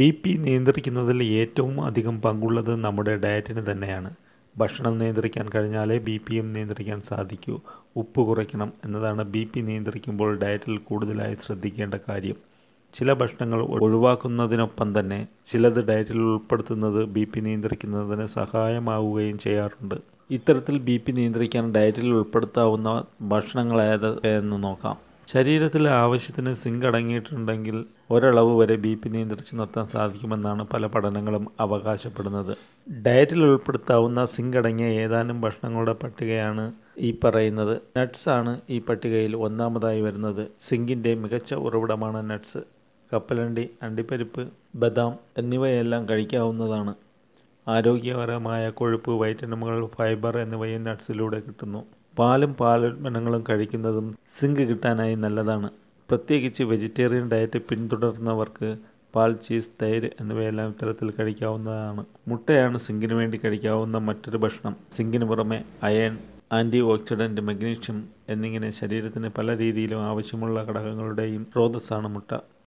B P നിയന്ത്രിക്കുന്നതിൽ ഏറ്റവും അധികം പങ്കുള്ളത് നമ്മുടെ ഡയറ്റിന് തന്നെയാണ് ഭക്ഷണം നിയന്ത്രിക്കാൻ കഴിഞ്ഞാലേ ബി പിയും നിയന്ത്രിക്കാൻ സാധിക്കൂ ഉപ്പ് കുറയ്ക്കണം എന്നതാണ് ബി പി നിയന്ത്രിക്കുമ്പോൾ ഡയറ്റിൽ കൂടുതലായി ശ്രദ്ധിക്കേണ്ട കാര്യം ചില ഭക്ഷണങ്ങൾ ഒഴിവാക്കുന്നതിനൊപ്പം തന്നെ ചിലത് ഡയറ്റിൽ ഉൾപ്പെടുത്തുന്നത് ബി പി നിയന്ത്രിക്കുന്നതിന് സഹായമാവുകയും ചെയ്യാറുണ്ട് ഇത്തരത്തിൽ ബി പി നിയന്ത്രിക്കാൻ ഡയറ്റിൽ ഉൾപ്പെടുത്താവുന്ന ഭക്ഷണങ്ങൾ എന്ന് നോക്കാം ശരീരത്തിലെ ആവശ്യത്തിന് സിങ്ക് അടങ്ങിയിട്ടുണ്ടെങ്കിൽ ഒരളവ് വരെ ബി പി നിയന്ത്രിച്ച് നിർത്താൻ സാധിക്കുമെന്നാണ് പല പഠനങ്ങളും അവകാശപ്പെടുന്നത് ഡയറ്റിൽ ഉൾപ്പെടുത്താവുന്ന സിങ്ക് അടങ്ങിയ ഏതാനും ഭക്ഷണങ്ങളുടെ പട്ടികയാണ് ഈ പറയുന്നത് നട്ട്സ് ആണ് ഈ പട്ടികയിൽ ഒന്നാമതായി വരുന്നത് സിങ്കിൻ്റെ മികച്ച ഉറവിടമാണ് നട്ട്സ് കപ്പലണ്ടി അണ്ടിപ്പരിപ്പ് ബദാം എന്നിവയെല്ലാം കഴിക്കാവുന്നതാണ് ആരോഗ്യപരമായ കൊഴുപ്പ് വൈറ്റമിനുകൾ ഫൈബർ എന്നിവയും നട്ട്സിലൂടെ കിട്ടുന്നു പാലും പാലുൽപ്പന്നങ്ങളും കഴിക്കുന്നതും സിങ്ക് കിട്ടാനായി നല്ലതാണ് പ്രത്യേകിച്ച് വെജിറ്റേറിയൻ ഡയറ്റ് പിന്തുടർന്നവർക്ക് പാൽ ചീസ് തൈര് എന്നിവയെല്ലാം ഇത്തരത്തിൽ കഴിക്കാവുന്നതാണ് മുട്ടയാണ് സിങ്കിന് വേണ്ടി കഴിക്കാവുന്ന മറ്റൊരു ഭക്ഷണം സിങ്കിന് പുറമെ അയൺ ആൻറ്റി ഓക്സിഡൻറ്റ് മഗ്നീഷ്യം എന്നിങ്ങനെ ശരീരത്തിന് പല രീതിയിലും ആവശ്യമുള്ള ഘടകങ്ങളുടെയും സ്രോതസ്സാണ് മുട്ട